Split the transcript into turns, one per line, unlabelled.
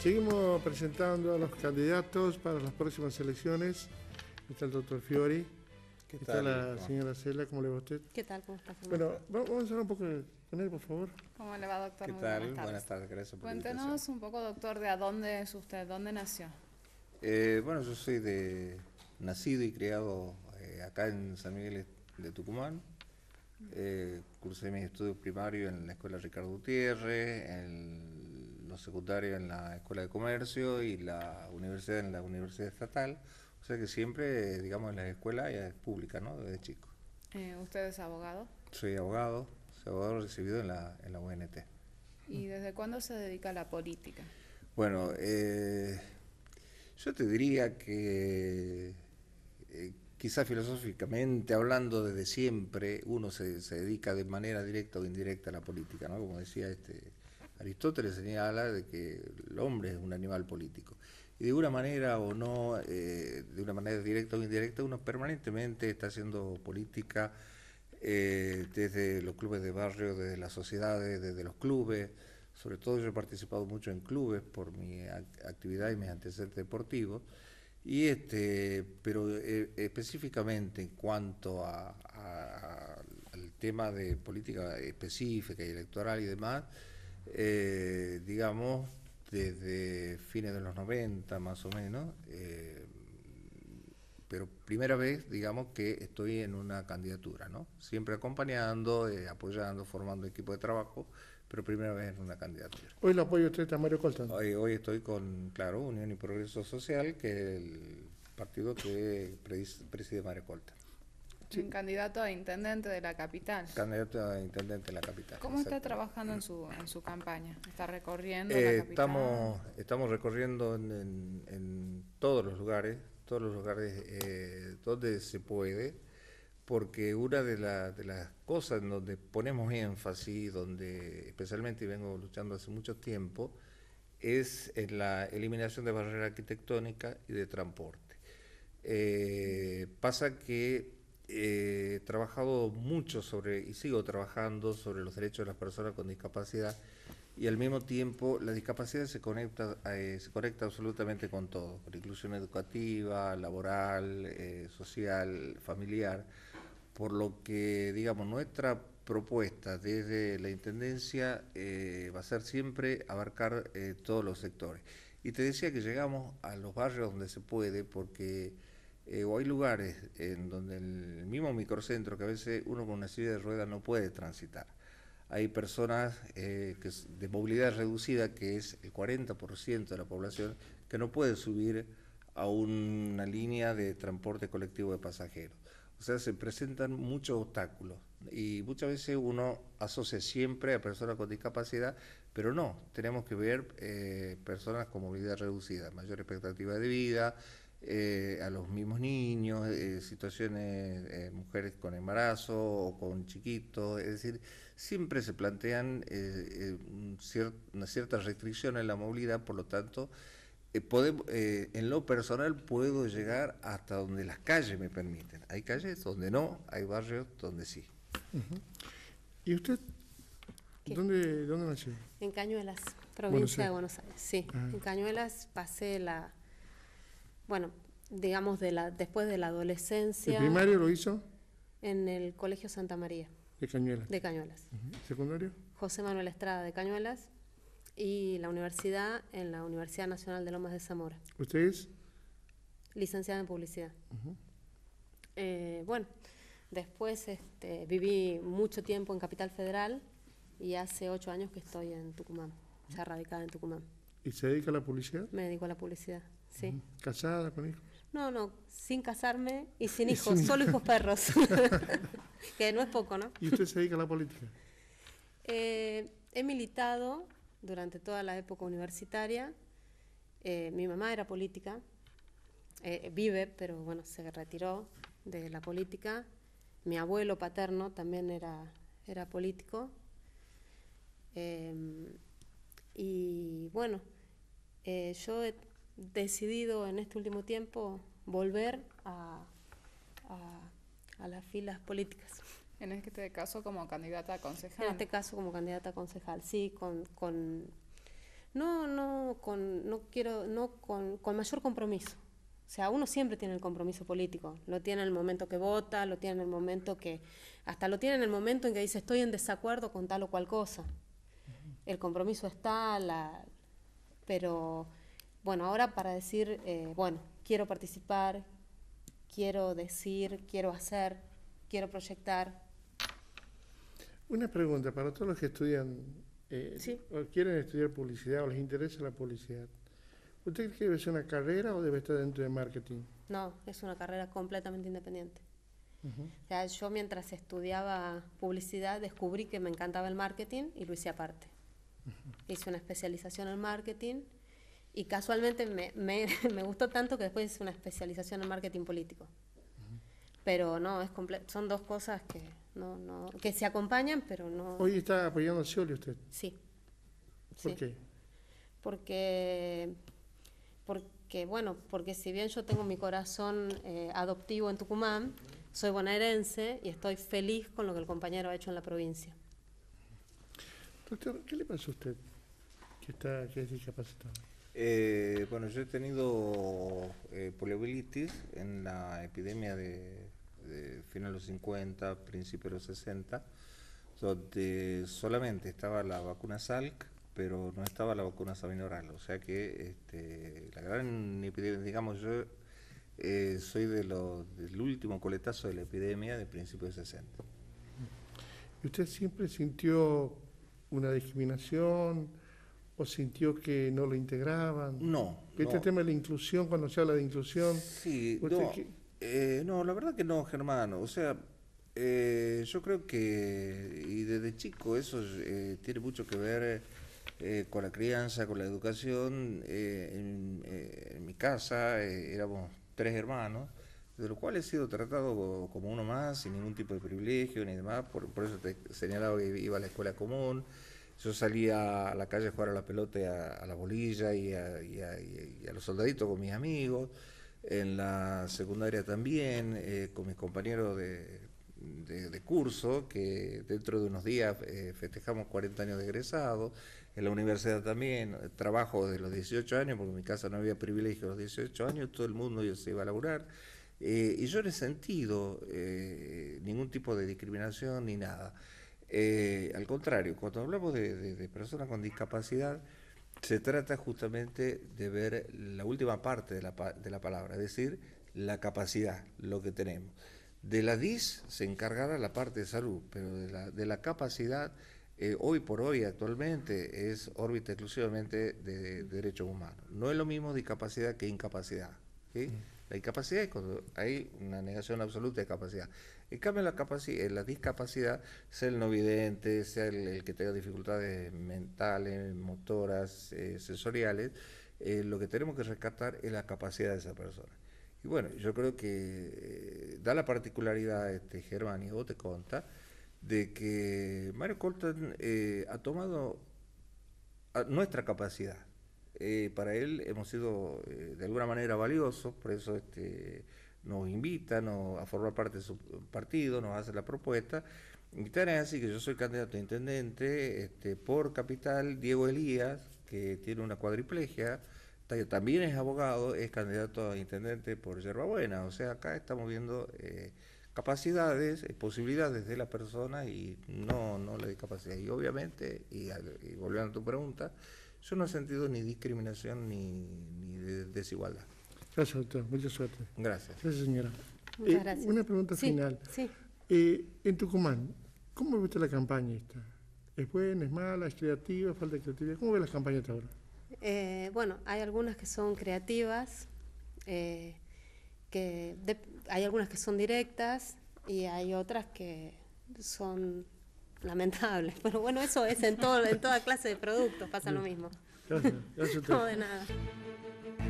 Seguimos presentando a los candidatos para las próximas elecciones. Está el doctor Fiori. ¿Qué está tal? la señora Cela. ¿Cómo le va a usted?
¿Qué tal? ¿Cómo está, Bueno,
vamos a hablar un poco con él, por favor.
¿Cómo le va, doctor? ¿Qué tal? Buenas tardes. Buenas tardes. Gracias por Cuéntenos un poco, doctor, de a dónde es usted, dónde nació.
Eh, bueno, yo soy de nacido y criado eh, acá en San Miguel de Tucumán. Eh, cursé mis estudios primarios en la Escuela Ricardo Gutiérrez, en los secundarios en la Escuela de Comercio y la universidad en la Universidad Estatal. O sea que siempre, digamos, en la escuela ya es pública, ¿no? Desde chico.
Eh, ¿Usted es abogado?
Soy abogado, soy abogado recibido en la, en la UNT.
¿Y desde cuándo se dedica a la política?
Bueno, eh, yo te diría que eh, quizás filosóficamente hablando desde siempre uno se, se, dedica de manera directa o indirecta a la política, ¿no? Como decía este Aristóteles señala de que el hombre es un animal político. Y de una manera o no, eh, de una manera directa o indirecta, uno permanentemente está haciendo política eh, desde los clubes de barrio, desde las sociedades, desde los clubes. Sobre todo yo he participado mucho en clubes por mi actividad y mis antecedentes deportivos. Y este, pero eh, específicamente en cuanto a, al tema de política específica y electoral y demás, eh, digamos, desde fines de los 90 más o menos, eh, pero primera vez, digamos, que estoy en una candidatura, ¿no? Siempre acompañando, eh, apoyando, formando equipo de trabajo, pero primera vez en una candidatura.
Hoy lo apoyo usted a Mario colta
Hoy, estoy con, claro, Unión y Progreso Social, que es el partido que preside Mario Colta
un candidato a intendente de la capital.
Candidato a intendente de la capital. ¿Cómo está trabajando
en su, en su campaña? ¿Está recorriendo? la eh, capital? Estamos,
estamos recorriendo en, todos los lugares, todos los lugares eh, donde se puede, porque una de, de las cosas en donde ponemos énfasis, donde especialmente vengo luchando hace mucho tiempo, es en la eliminación de barreras arquitectónicas y de transporte. Eh, pasa que he eh, trabajado mucho sobre, y sigo trabajando sobre los derechos de las personas con discapacidad, y al mismo tiempo la discapacidad se conecta, eh, se conecta absolutamente con todo, con inclusión educativa, laboral, eh, social, familiar, por lo que, digamos, nuestra propuesta desde la Intendencia va a ser siempre abarcar todos los sectores. Y te decía que llegamos a los barrios donde se puede, porque eh, o hay lugares en donde el mismo microcentro que a veces uno con una silla de ruedas no puede transitar. Hay personas eh, de movilidad reducida, que es el 40% de la población, que no puede subir a una línea de transporte colectivo de pasajeros. O sea, se presentan muchos obstáculos y muchas veces uno asocia siempre a personas con discapacidad, pero no, tenemos que ver eh, personas con movilidad reducida, mayor expectativa de vida, eh, a los mismos niños, eh, situaciones, eh, mujeres con embarazo o con chiquitos, es decir, siempre se plantean cier una ciertas restricciones en la movilidad, por lo tanto, podemos, en lo personal puedo llegar hasta donde las calles me permiten. Hay calles donde no, hay barrios donde sí.
¿Y usted dónde, dónde nació?
En Cañuelas, provincia de Buenos Aires, sí. Ah. En Cañuelas pasé la bueno, digamos de la, después de la adolescencia. ¿El primario lo hizo? En el Colegio Santa María. De Cañuelas. De Cañuelas. ¿Secundario? José Manuel Estrada de Cañuelas y la universidad en la Universidad Nacional de Lomas de Zamora. ¿Usted es? Licenciada en publicidad. Eh, bueno, después este, viví mucho tiempo en Capital Federal y hace ocho años que estoy en Tucumán, ya radicada en Tucumán.
¿Y se dedica a la publicidad?
Me dedico a la publicidad.
¿Casada con hijos?
No, no, sin casarme y sin hijos, solo hijos perros. que no es poco, ¿no? ¿Y
usted se dedica a la política?
Eh, he militado durante toda la época universitaria. Eh, mi mamá era política, eh, vive, pero bueno, se retiró de la política. Mi abuelo paterno también era, era político. y bueno, yo he decidido en este último tiempo volver a, a, las filas políticas. En este caso como candidata a concejal. En este caso como candidata a concejal, sí, con, no, no, con, no quiero, no con, mayor compromiso. O sea, uno siempre tiene el compromiso político, lo tiene en el momento que vota, lo tiene en el momento que, hasta lo tiene en el momento en que dice estoy en desacuerdo con tal o cual cosa. El compromiso está, la, pero bueno, ahora para decir, eh, bueno, quiero participar, quiero decir, quiero hacer, quiero proyectar.
Una pregunta para todos los que estudian eh, o quieren estudiar publicidad o les interesa la publicidad. ¿Usted cree que debe ser una carrera o debe estar dentro de marketing?
No, es una carrera completamente independiente. o sea, yo mientras estudiaba publicidad descubrí que me encantaba el marketing y lo hice aparte. Hice una especialización en marketing y casualmente me, gustó tanto que después hice una especialización en marketing político. Pero no, es son dos cosas que, no, no, que se acompañan, pero no... Hoy
está apoyando a Scioli usted.
Sí. ¿Por qué? Porque, bueno, porque si bien yo tengo mi corazón eh, adoptivo en Tucumán, soy bonaerense y estoy feliz con lo que el compañero ha hecho en la provincia.
Doctor, ¿qué le pasa a usted que, está, que es discapacitado?
Eh, bueno, yo he tenido eh, poliobilitis en la epidemia de, finales de los 50, principios de los 60, donde solamente estaba la vacuna Salk, pero no estaba la vacuna sabinoral. O sea que este, la gran epidemia, digamos, yo eh, soy de del último coletazo de la epidemia de principios de 60.
¿Y usted siempre sintió una discriminación? o sintió que no lo integraban? No. Este tema de la inclusión, cuando se habla de inclusión.
Sí, eh, no, la verdad que no, Germán. O sea, eh, yo creo que, y desde chico, eso eh, tiene mucho que ver con la crianza, con la educación. En, mi casa éramos tres hermanos, de los cuales he sido tratado como uno más, sin ningún tipo de privilegio ni demás. Por, por eso te señalaba que iba a la escuela común. Yo salía a la calle a jugar a la pelota, a, la bolilla y a, los soldaditos con mis amigos. En la secundaria también, eh, con mis compañeros de, curso, que dentro de unos días eh, festejamos 40 años de egresado. En la universidad también, trabajo de los 18 años, porque en mi casa no había privilegio los 18 años, todo el mundo se iba a laburar. Eh, y yo no he sentido ningún tipo de discriminación ni nada. Eh, al contrario, cuando hablamos de, personas con discapacidad, se trata justamente de ver la última parte de la, palabra, es decir, la capacidad, lo que tenemos. De la DIS se encargará la parte de salud, pero de la, capacidad, eh, hoy por hoy, actualmente, es órbita exclusivamente de, derechos humanos. No es lo mismo discapacidad que incapacidad. Mm. La incapacidad es cuando hay una negación absoluta de capacidad. En cambio, la, capacidad, eh, la discapacidad, sea el no vidente, sea el, que tenga dificultades mentales, motoras, eh, sensoriales, eh, lo que tenemos que rescatar es la capacidad de esa persona. Y bueno, yo creo que da la particularidad, este, Germán, y vos te conta, de que Mario Colton ha tomado ah, nuestra capacidad, eh, para él hemos sido eh, de alguna manera valiosos, por eso este, nos invita a formar parte de su partido, nos hace la propuesta. Y así que yo soy candidato a intendente este, por capital, Diego Elías, que tiene una cuadriplegia, también es abogado, es candidato a intendente por Buena O sea, acá estamos viendo eh, capacidades, posibilidades de la persona y no, no la discapacidad. Y obviamente, y volviendo a tu pregunta, yo no he sentido ni discriminación ni, ni desigualdad. Gracias,
doctor. Mucha suerte. Gracias. Gracias, señora. Muchas eh, gracias. Una pregunta final. Sí. Eh, en Tucumán, ¿cómo usted la campaña esta? ¿Es buena, es mala, es creativa, falta de creatividad? ¿Cómo ve las campañas hasta ahora?
Eh, bueno, hay algunas que son creativas, eh, que hay algunas que son directas y hay otras que son lamentable. Pero bueno, eso es en, todo, en toda clase de productos, pasa lo mismo.
no,
de nada.